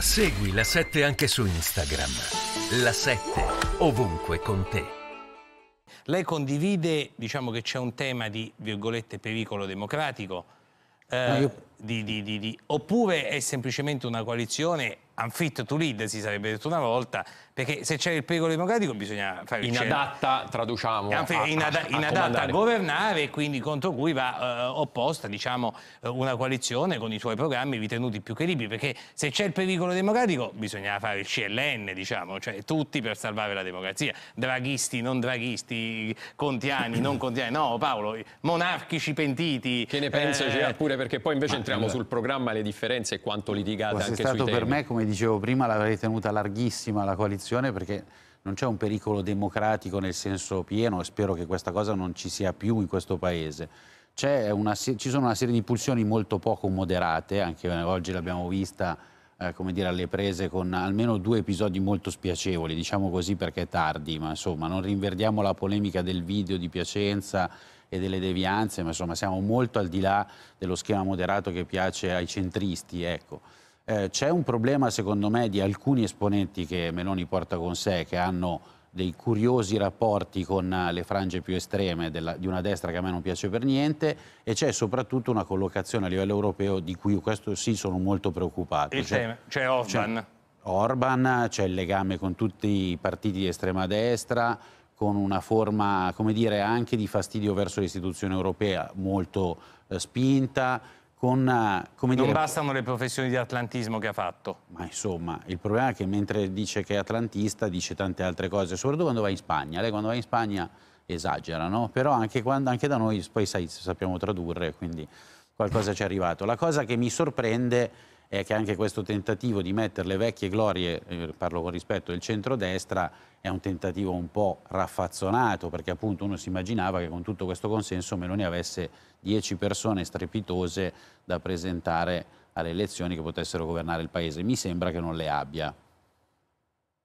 Segui la 7 anche su Instagram. La 7 ovunque con te. Lei condivide, diciamo che c'è un tema di virgolette pericolo democratico. Eh, ah, io... di, di, di, oppure è semplicemente una coalizione unfit to lead si sarebbe detto una volta, perché se c'è il pericolo democratico bisogna fare il Inadatta, traduciamo, a, inada, a, inadatta a, a governare e quindi contro cui va uh, opposta diciamo, eh, una coalizione con i suoi programmi ritenuti più credibili, perché se c'è il pericolo democratico bisogna fare il CLN, diciamo, cioè tutti per salvare la democrazia, draghisti, non draghisti, contiani, non contiani, no Paolo, monarchici pentiti. Che ne pensa eh, pure perché poi invece entriamo sul programma, le differenze e quanto litigate anche sui temi. per me come dicevo prima, l'avrei tenuta larghissima la coalizione perché non c'è un pericolo democratico nel senso pieno e spero che questa cosa non ci sia più in questo Paese. Una, ci sono una serie di pulsioni molto poco moderate, anche oggi l'abbiamo vista eh, dire, alle prese con almeno due episodi molto spiacevoli, diciamo così perché è tardi, ma insomma non rinverdiamo la polemica del video di Piacenza e delle devianze, ma insomma siamo molto al di là dello schema moderato che piace ai centristi. Ecco. Eh, c'è un problema secondo me di alcuni esponenti che Meloni porta con sé, che hanno dei curiosi rapporti con eh, le frange più estreme della, di una destra che a me non piace per niente e c'è soprattutto una collocazione a livello europeo di cui questo sì sono molto preoccupato. Il cioè, c'è Orban. Orban, c'è il legame con tutti i partiti di estrema destra, con una forma, come dire, anche di fastidio verso l'istituzione europea molto eh, spinta con, eh, non dire, bastano le professioni di atlantismo che ha fatto. Ma insomma, il problema è che mentre dice che è atlantista dice tante altre cose, soprattutto quando va in Spagna. Lei quando va in Spagna esagera, no? Però anche, quando, anche da noi poi sai, sappiamo tradurre, quindi qualcosa ci è arrivato. La cosa che mi sorprende è che anche questo tentativo di mettere le vecchie glorie, eh, parlo con rispetto del centrodestra, è un tentativo un po' raffazzonato, perché appunto uno si immaginava che con tutto questo consenso Meloni avesse dieci persone strepitose da presentare alle elezioni che potessero governare il Paese. Mi sembra che non le abbia.